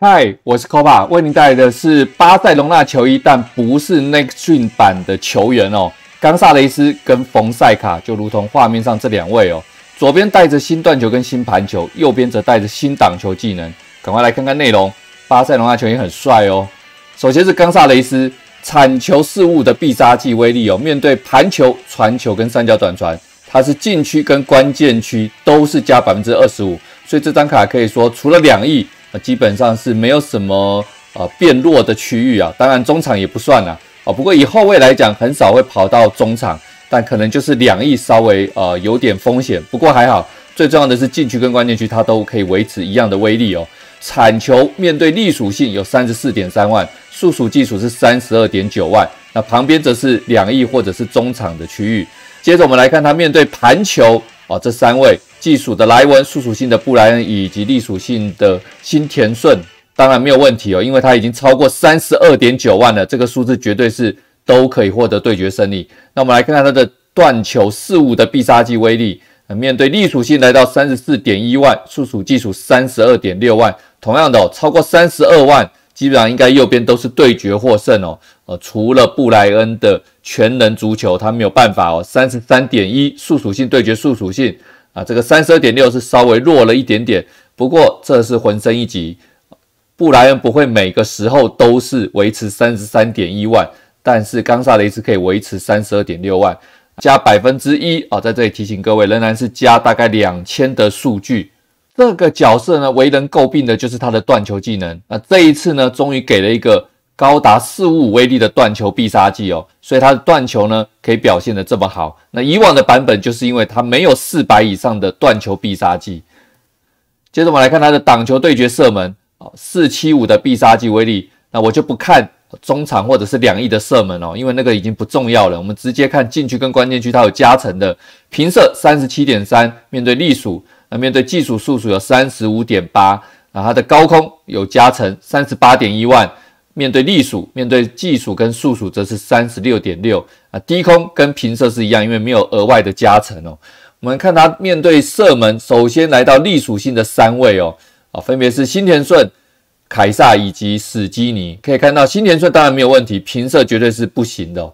嗨，我是 Kopa，为您带来的是巴塞隆纳球衣，但不是 NextGen 版的球员哦。冈萨雷斯跟冯塞卡就如同画面上这两位哦，左边带着新断球跟新盘球，右边则带着新挡球技能。赶快来看看内容，巴塞隆纳球衣很帅哦。首先是冈萨雷斯铲球事物的必杀技威力哦，面对盘球、传球跟三角短传，它是禁区跟关键区都是加百分之二十五，所以这张卡可以说除了两翼。啊，基本上是没有什么呃变弱的区域啊，当然中场也不算啦，啊，不过以后卫来讲，很少会跑到中场，但可能就是两翼稍微呃有点风险，不过还好，最重要的是禁区跟关键区它都可以维持一样的威力哦。铲球面对力属性有三十四点三万，速属技术是三十二点九万，那旁边则是两翼或者是中场的区域。接着我们来看他面对盘球啊，这三位。技术的莱文，树属性的布莱恩以及力属性的新田顺，当然没有问题哦，因为它已经超过三十二点九万了，这个数字绝对是都可以获得对决胜利。那我们来看看它的断球四五的必杀技威力，面对力属性来到三十四点一万，树属技术三十二点六万，同样的哦，超过三十二万基本上应该右边都是对决获胜哦。呃，除了布莱恩的全能足球，他没有办法哦，三十三点一树属性对决树属性。啊，这个三十二点六是稍微弱了一点点，不过这是浑身一击。布莱恩不会每个时候都是维持三十三点一万，但是冈萨雷斯可以维持三十二点六万，加百分之一啊，在这里提醒各位，仍然是加大概两千的数据。这个角色呢，为人诟病的就是他的断球技能，那这一次呢，终于给了一个。高达四五五威力的断球必杀技哦，所以它的断球呢可以表现的这么好。那以往的版本就是因为它没有四百以上的断球必杀技。接着我们来看它的挡球对决射门哦，四七五的必杀技威力。那我就不看中场或者是两翼的射门哦，因为那个已经不重要了。我们直接看禁区跟关键区，它有加成的平射三十七点三，面对隶属那面对技术数数有三十五点八，那它的高空有加成三十八点一万。面对隶属、面对技术跟数属，则是三十六点六啊，低空跟平射是一样，因为没有额外的加成哦。我们看它面对射门，首先来到隶属性的三位哦，啊，分别是新田顺、凯撒以及史基尼。可以看到，新田顺当然没有问题，平射绝对是不行的。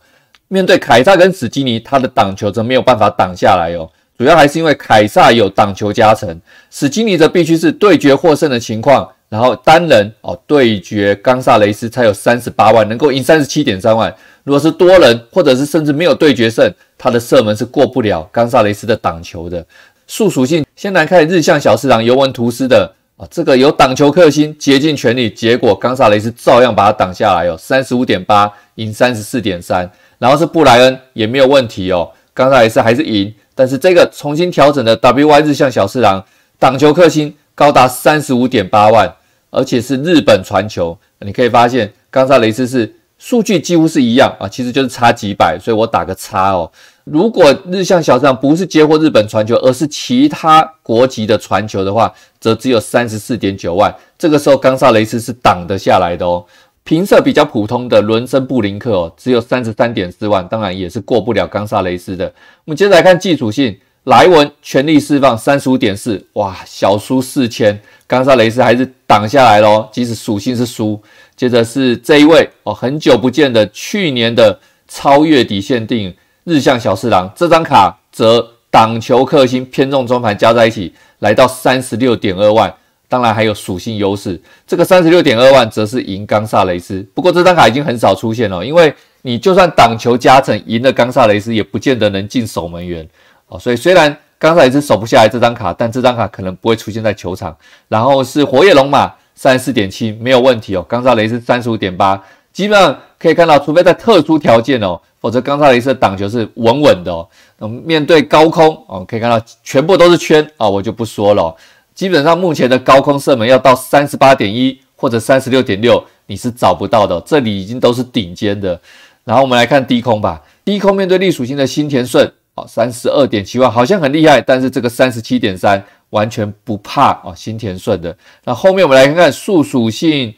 面对凯撒跟史基尼，他的挡球则没有办法挡下来哦，主要还是因为凯撒有挡球加成，史基尼则必须是对决获胜的情况。然后单人哦对决冈萨雷斯才有三十八万，能够赢三十七点三万。如果是多人，或者是甚至没有对决胜，他的射门是过不了冈萨雷斯的挡球的。速属性先来看日向小四郎尤文图斯的啊，这个有挡球克星，竭尽全力，结果冈萨雷斯照样把他挡下来哦，三十五点八赢三十四点三。然后是布莱恩也没有问题哦，冈萨雷斯还是赢，但是这个重新调整的 wy 日向小四郎挡球克星。高达三十五点八万，而且是日本传球，你可以发现冈萨雷斯是数据几乎是一样啊，其实就是差几百，所以我打个叉哦。如果日向小将不是接获日本传球，而是其他国籍的传球的话，则只有三十四点九万，这个时候冈萨雷斯是挡得下来的哦。平射比较普通的伦森布林克哦，只有三十三点四万，当然也是过不了冈萨雷斯的。我们接着来看技术性。莱文全力释放，三十五点四，哇，小输四千。冈萨雷斯还是挡下来咯，即使属性是输。接着是这一位哦，很久不见的去年的超越底线定日向小四郎这张卡，则挡球克星偏重中盘，加在一起来到三十六点二万。当然还有属性优势，这个三十六点二万则是赢冈萨雷斯。不过这张卡已经很少出现了，因为你就算挡球加成赢了冈萨雷斯，也不见得能进守门员。哦，所以虽然冈萨雷斯守不下来这张卡，但这张卡可能不会出现在球场。然后是火叶龙马三十四点七，没有问题哦。冈萨雷斯三十五点八，基本上可以看到，除非在特殊条件哦，否则冈萨雷斯挡球是稳稳的哦。那面对高空哦，可以看到全部都是圈啊，我就不说了。基本上目前的高空射门要到三十八点一或者三十六点六，你是找不到的，这里已经都是顶尖的。然后我们来看低空吧，低空面对力属性的新田顺。哦，三十二点七万好像很厉害，但是这个三十七点三完全不怕哦，新田顺的。那后面我们来看看数属性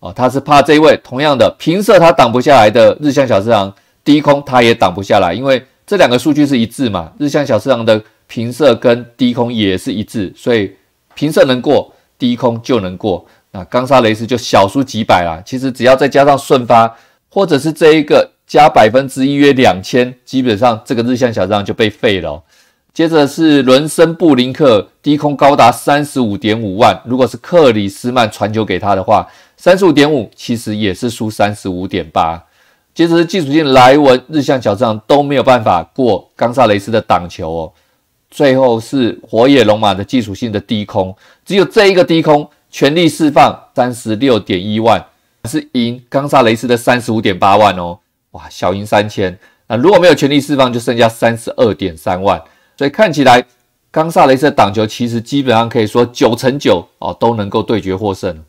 哦，他是怕这一位。同样的平射他挡不下来的，日向小次郎低空他也挡不下来，因为这两个数据是一致嘛。日向小次郎的平射跟低空也是一致，所以平射能过，低空就能过。那冈萨雷斯就小输几百啦，其实只要再加上顺发，或者是这一个。加百分之一约两千，基本上这个日向小账就被废了。接着是伦森布林克低空高达三十五点五万，如果是克里斯曼传球给他的话，三十五点五其实也是输三十五点八。接着技术性莱文日向小账都没有办法过冈萨雷斯的挡球哦。最后是火野龙马的技术性的低空，只有这一个低空全力释放三十六点一万，是赢冈萨雷斯的三十五点八万哦。哇，小赢三千，那如果没有全力释放，就剩下三十二点三万。所以看起来冈萨雷斯的挡球其实基本上可以说九成九哦都能够对决获胜。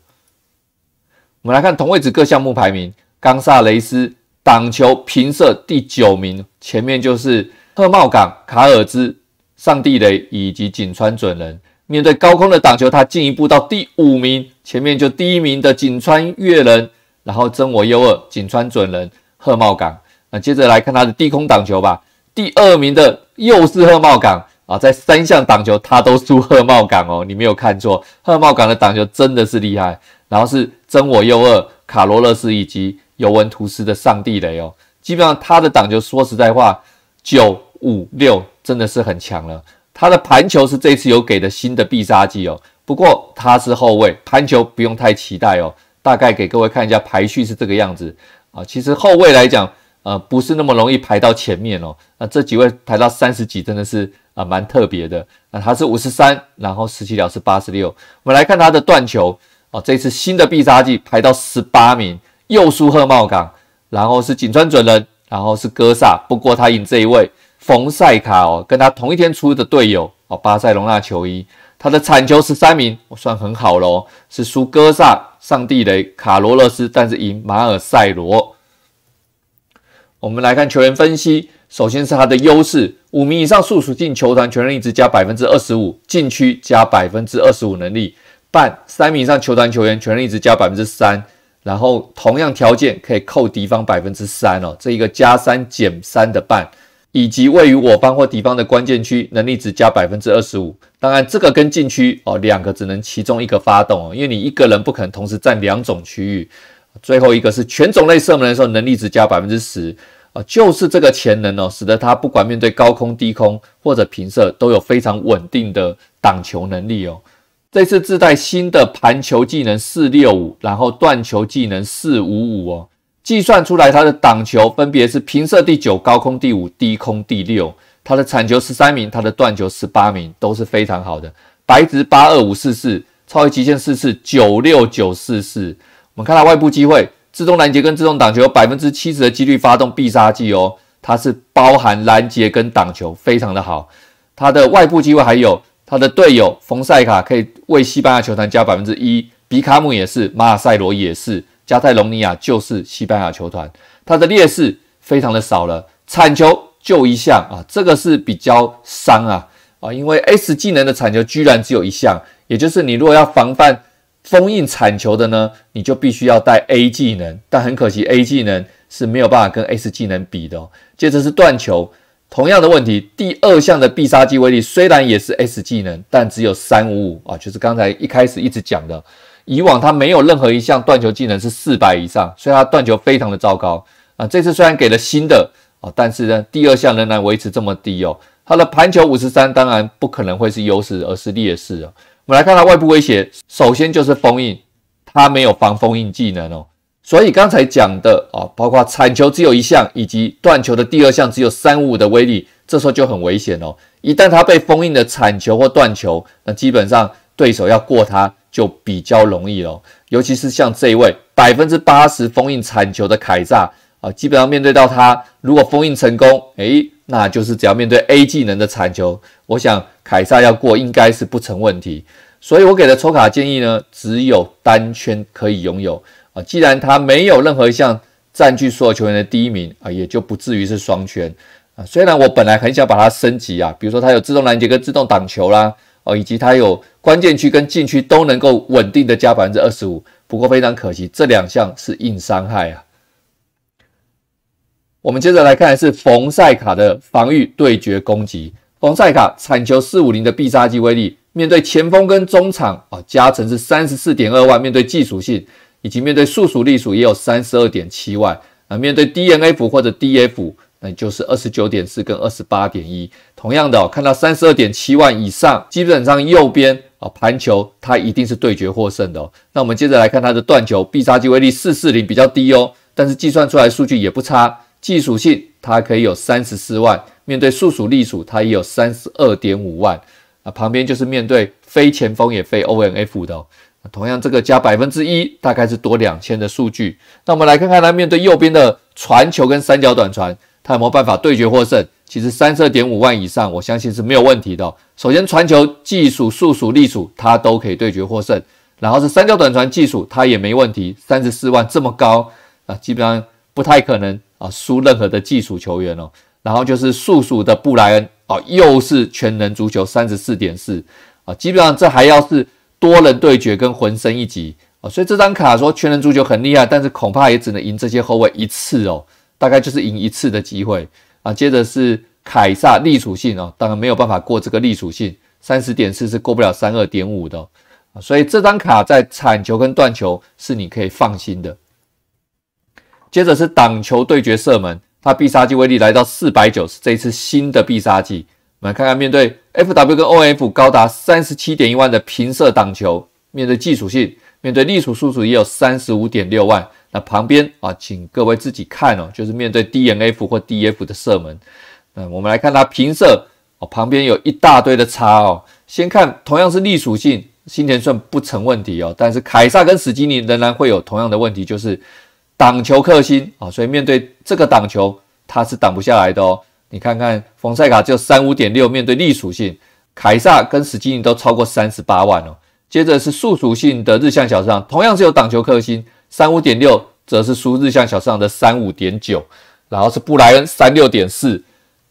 我们来看同位置各项目排名，冈萨雷斯挡球平射第九名，前面就是特茂港、卡尔兹、上帝雷以及井川准人。面对高空的挡球，他进一步到第五名，前面就第一名的井川越人，然后真我优二、井川准人。贺茂港那接着来看他的低空挡球吧。第二名的又是贺茂港啊，在三项挡球他都输贺茂港哦，你没有看错，贺茂港的挡球真的是厉害。然后是真我右二卡罗勒斯以及尤文图斯的上帝雷哦，基本上他的挡球说实在话九五六真的是很强了。他的盘球是这次有给的新的必杀技哦，不过他是后卫，盘球不用太期待哦。大概给各位看一下排序是这个样子。啊，其实后卫来讲，呃，不是那么容易排到前面哦。那这几位排到三十几，真的是啊，蛮特别的。那他是五十三，然后十七秒是八十六。我们来看他的断球，啊，这次新的必杀技排到十八名，又输贺茂港，然后是井川准人，然后是哥萨。不过他赢这一位冯塞卡哦，跟他同一天出的队友哦，巴塞隆纳球衣，他的铲球十三名，我算很好喽，是输哥萨。上地雷卡罗勒斯，但是赢马尔塞罗。我们来看球员分析，首先是他的优势：五名以上速属性球团全员力值加百分之二十五，禁区加百分之二十五能力半；三名以上球团球员全力值加百分之三。然后同样条件可以扣敌方百分之三哦，这一个加三减三的半。以及位于我方或敌方的关键区，能力值加百分之二十五。当然，这个跟禁区哦，两个只能其中一个发动哦，因为你一个人不可能同时占两种区域。最后一个是全种类射门的时候，能力值加百分之十啊，就是这个潜能哦，使得他不管面对高空、低空或者平射，都有非常稳定的挡球能力哦。这次自带新的盘球技能四六五，然后断球技能四五五哦。计算出来，他的挡球分别是平射第九、高空第五、低空第六。他的铲球十三名，他的断球十八名，都是非常好的。白值八二五四四，超级极限四四九六九四四。我们看到外部机会，自动拦截跟自动挡球有百分之七十的几率发动必杀技哦。它是包含拦截跟挡球，非常的好。他的外部机会还有他的队友冯塞卡可以为西班牙球团加百分之一，比卡姆也是，马尔塞罗也是。加泰隆尼亚就是西班牙球团，它的劣势非常的少了。铲球就一项啊，这个是比较伤啊啊，因为 S 技能的铲球居然只有一项，也就是你如果要防范封印铲球的呢，你就必须要带 A 技能，但很可惜 A 技能是没有办法跟 S 技能比的。接着是断球，同样的问题，第二项的必杀技威力虽然也是 S 技能，但只有三五五啊，就是刚才一开始一直讲的。以往他没有任何一项断球技能是四百以上，所以他断球非常的糟糕啊。这次虽然给了新的啊，但是呢，第二项仍然维持这么低哦。他的盘球五十三，当然不可能会是优势，而是劣势哦。我们来看他外部威胁，首先就是封印，他没有防封印技能哦。所以刚才讲的啊，包括铲球只有一项，以及断球的第二项只有三五的威力，这时候就很危险哦。一旦他被封印的铲球或断球，那基本上对手要过他。就比较容易了。尤其是像这一位百分之八十封印铲球的凯撒啊，基本上面对到他，如果封印成功，诶，那就是只要面对 A 技能的铲球，我想凯撒要过应该是不成问题。所以我给的抽卡建议呢，只有单圈可以拥有啊。既然他没有任何一项占据所有球员的第一名啊，也就不至于是双圈啊。虽然我本来很想把它升级啊，比如说它有自动拦截跟自动挡球啦。哦，以及它有关键区跟禁区都能够稳定的加百分之二十五，不过非常可惜，这两项是硬伤害啊。我们接着来看是冯塞卡的防御对决攻击，冯塞卡铲球四五零的必杀技威力，面对前锋跟中场啊加成是三十四点二万，面对技术性以及面对速属力属也有三十二点七万啊，面对 DNF 或者 DF。那就是二十九点四跟二十八点一，同样的看到三十二点七万以上，基本上右边啊盘球它一定是对决获胜的。哦。那我们接着来看它的断球必杀机会率四四零比较低哦，但是计算出来数据也不差。技术性它可以有三十四万，面对速属隶属它也有三十二点五万啊。旁边就是面对非前锋也非 ONF 的，同样这个加百分之一大概是多两千的数据。那我们来看看它面对右边的传球跟三角短传。他有没有办法对决获胜？其实三十二点五万以上，我相信是没有问题的。首先传球技术、数数力数，他都可以对决获胜。然后是三角短传技术，他也没问题。三十四万这么高啊，基本上不太可能啊输任何的技术球员哦。然后就是数数的布莱恩啊，又是全能足球三十四点四啊，基本上这还要是多人对决跟浑身一级啊。所以这张卡说全能足球很厉害，但是恐怕也只能赢这些后卫一次哦。大概就是赢一次的机会啊，接着是凯撒力属性哦，当然没有办法过这个力属性，三十点四是过不了三二点五的啊，所以这张卡在铲球跟断球是你可以放心的。接着是挡球对决射门，他必杀技威力来到四百九，是这一次新的必杀技。我们来看看面对 F W 跟 O F 高达三十七点一万的平射挡球，面对技术性，面对力属值也有三十五点六万。那旁边啊，请各位自己看哦，就是面对 DNF 或 DF 的射门，那我们来看它平射哦，旁边有一大堆的叉哦。先看同样是力属性，新田顺不成问题哦，但是凯撒跟史基尼仍然会有同样的问题，就是挡球克星啊，所以面对这个挡球，他是挡不下来的哦。你看看冯塞卡就三五点六，面对力属性，凯撒跟史基尼都超过三十八万了。接着是速属性的日向小上，同样是有挡球克星。三五点六则是输日向小四郎的三五点九，然后是布莱恩三六点四，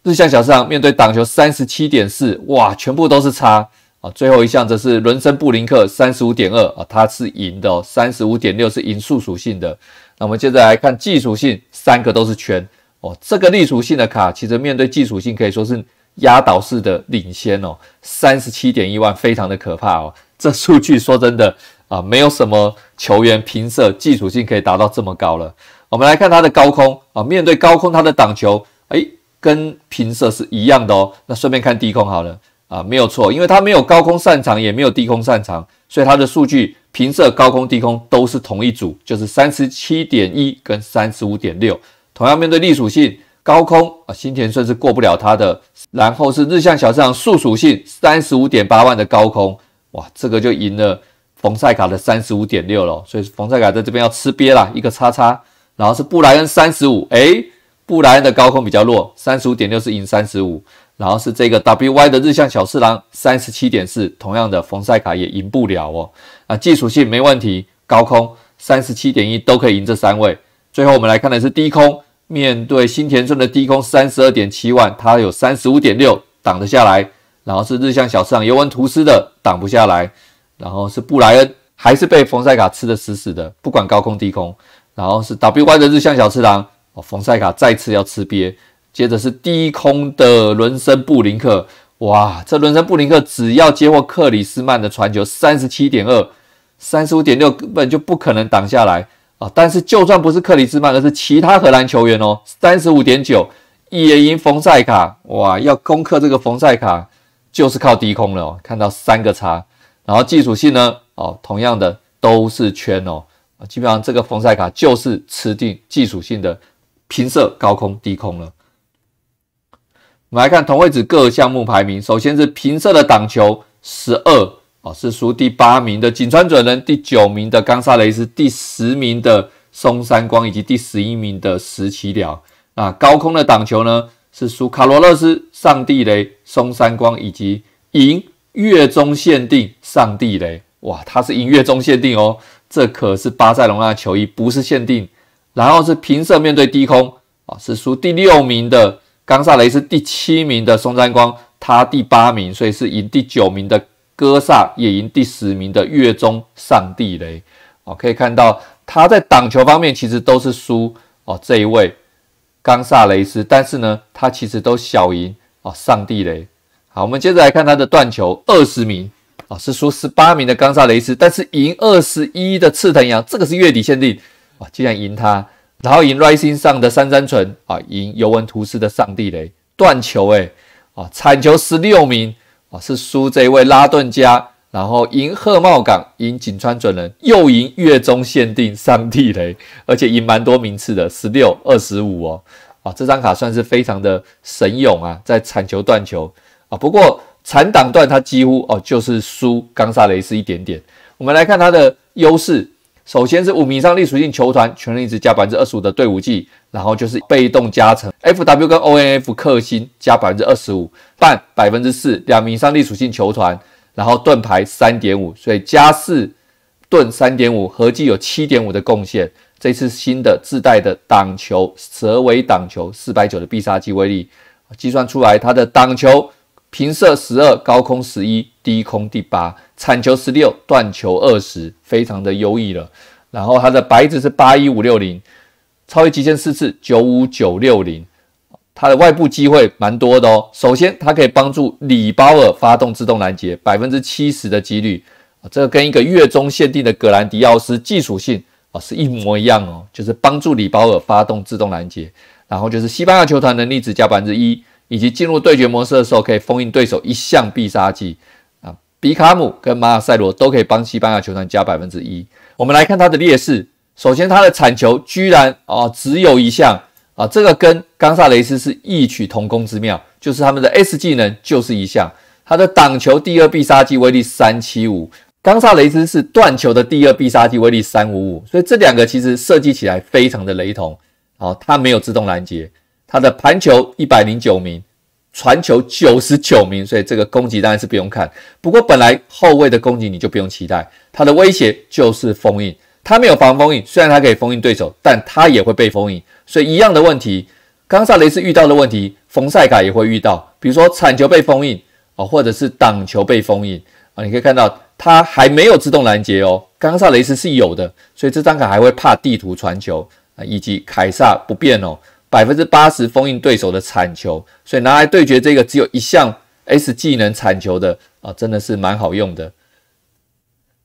日向小四郎面对挡球三十七点四，哇，全部都是差啊！最后一项则是伦森布林克三十五点二啊，他是赢的哦，三十五点六是赢数属性的。那我们接着来看技属性，三个都是圈哦，这个力属性的卡其实面对技属性可以说是压倒式的领先哦，三十七点一万非常的可怕哦，这数据说真的。啊，没有什么球员平射技术性可以达到这么高了。我们来看他的高空啊，面对高空他的挡球，哎，跟平射是一样的哦。那顺便看低空好了啊，没有错，因为他没有高空擅长，也没有低空擅长，所以他的数据平射、高空、低空都是同一组，就是三十七点一跟三十五点六。同样面对力属性高空啊，新田顺是过不了他的，然后是日向小将郎速属性三十五点八万的高空，哇，这个就赢了。冯塞卡的三十五点六了，所以冯塞卡在这边要吃瘪啦，一个叉叉。然后是布莱恩三十五，哎，布莱恩的高空比较弱，三十五点六是赢三十五。然后是这个 WY 的日向小次郎三十七点四，同样的冯塞卡也赢不了哦。啊，技术性没问题，高空三十七点一都可以赢这三位。最后我们来看的是低空，面对新田村的低空三十二点七万，他有三十五点六挡得下来。然后是日向小次郎尤文图斯的挡不下来。然后是布莱恩，还是被冯塞卡吃的死死的。不管高空低空，然后是 WY 的日向小次郎，哦，冯塞卡再次要吃瘪。接着是低空的伦森布林克，哇，这伦森布林克只要接获克里斯曼的传球，三十七点二，三十五点六根本就不可能挡下来啊！但是就算不是克里斯曼，而是其他荷兰球员哦，三十五点九也赢冯塞卡，哇，要攻克这个冯塞卡就是靠低空了。看到三个叉。然后技术性呢？哦，同样的都是圈哦，啊，基本上这个风赛卡就是吃定技术性的平射高空低空了。我们来看同位置各项目排名，首先是平射的挡球，十二哦，是输第八名的井川准人，第九名的冈萨雷斯，第十名的松山光，以及第十一名的石崎辽。啊，高空的挡球呢是输卡罗勒斯、上地雷、松山光以及赢。月中限定上帝雷哇，他是音月中限定哦，这可是巴塞隆纳球衣，不是限定。然后是平射面对低空啊，是输第六名的冈萨雷斯，第七名的松山光，他第八名，所以是赢第九名的戈萨，也赢第十名的月中上帝雷。哦，可以看到他在挡球方面其实都是输哦，这一位冈萨雷斯，但是呢，他其实都小赢哦，上帝雷。好，我们接着来看他的断球二十名啊，是输十八名的冈萨雷斯，但是赢二十一的赤藤羊，这个是月底限定啊，竟然赢他，然后赢 rising 上的三山纯啊，赢尤文图斯的上帝雷断球哎啊铲球十六名啊是输这位拉顿加，然后赢贺茂港，赢井川准人，又赢月中限定上帝雷，而且赢蛮多名次的十六二十五哦啊这张卡算是非常的神勇啊，在铲球断球。啊，不过残档段它几乎哦就是输冈萨雷斯一点点。我们来看它的优势，首先是五名以上力属性球团，全力值加百分之二十五的队伍技，然后就是被动加成，FW 跟 ONF 克星加百分之二十五，半百分之四，两名以上力属性球团，然后盾牌三点五，所以加四盾三点五，合计有七点五的贡献。这次新的自带的挡球蛇尾挡球四百九的必杀技威力，计算出来它的挡球。平射十二，高空十一，低空第八，铲球十六，断球二十，非常的优异了。然后它的白子是八一五六零，超越极限四次九五九六零，它的外部机会蛮多的哦。首先，它可以帮助里包尔发动自动拦截，百分之七十的几率，这个跟一个月中限定的格兰迪奥斯技术性啊是一模一样哦，就是帮助里包尔发动自动拦截，然后就是西班牙球团能力值加百分之一。以及进入对决模式的时候，可以封印对手一项必杀技，啊，比卡姆跟马尔塞罗都可以帮西班牙球团加百分之一。我们来看他的劣势，首先他的铲球居然啊只有一项，啊，这个跟冈萨雷斯是异曲同工之妙，就是他们的 S 技能就是一项。他的挡球第二必杀技威力三七五，冈萨雷斯是断球的第二必杀技威力三五五，所以这两个其实设计起来非常的雷同，好，他没有自动拦截。他的盘球一百零九名，传球九十九名，所以这个攻击当然是不用看。不过本来后卫的攻击你就不用期待，他的威胁就是封印，他没有防封印，虽然他可以封印对手，但他也会被封印。所以一样的问题，冈萨雷斯遇到的问题，冯塞卡也会遇到，比如说铲球被封印啊，或者是挡球被封印啊。你可以看到他还没有自动拦截哦，冈萨雷斯是有的，所以这张卡还会怕地图传球啊，以及凯撒不变哦。百分之八十封印对手的铲球，所以拿来对决这个只有一项 S 技能铲球的啊，真的是蛮好用的。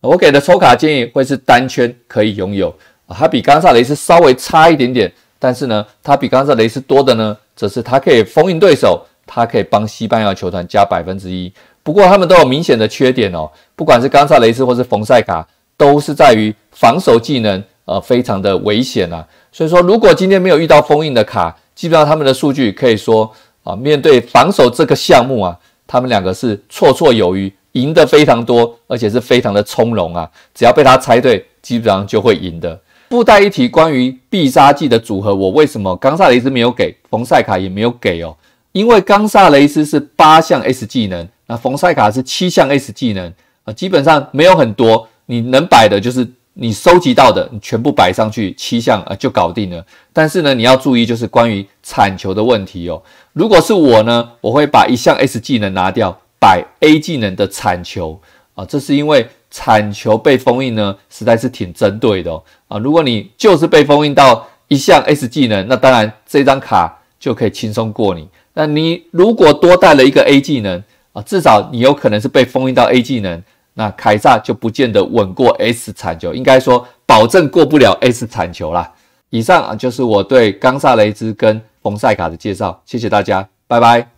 我给的抽卡建议会是单圈可以拥有，它比冈萨雷斯稍微差一点点，但是呢，它比冈萨雷斯多的呢，则是它可以封印对手，它可以帮西班牙球团加百分之一。不过他们都有明显的缺点哦，不管是冈萨雷斯或是冯塞卡，都是在于防守技能。呃，非常的危险啊！所以说，如果今天没有遇到封印的卡，基本上他们的数据可以说啊，面对防守这个项目啊，他们两个是绰绰有余，赢得非常多，而且是非常的从容啊。只要被他猜对，基本上就会赢的。附带一提，关于必杀技的组合，我为什么冈萨雷斯没有给冯塞卡也没有给哦？因为冈萨雷斯是八项 S 技能，那冯塞卡是七项 S 技能啊，基本上没有很多，你能摆的就是。你收集到的，你全部摆上去七项，呃，就搞定了。但是呢，你要注意，就是关于铲球的问题哦。如果是我呢，我会把一项 S 技能拿掉，摆 A 技能的铲球啊。这是因为铲球被封印呢，实在是挺针对的哦、啊。如果你就是被封印到一项 S 技能，那当然这张卡就可以轻松过你。那你如果多带了一个 A 技能啊，至少你有可能是被封印到 A 技能。那凯撒就不见得稳过 S 铲球，应该说保证过不了 S 铲球啦。以上啊，就是我对冈萨雷兹跟冯塞卡的介绍，谢谢大家，拜拜。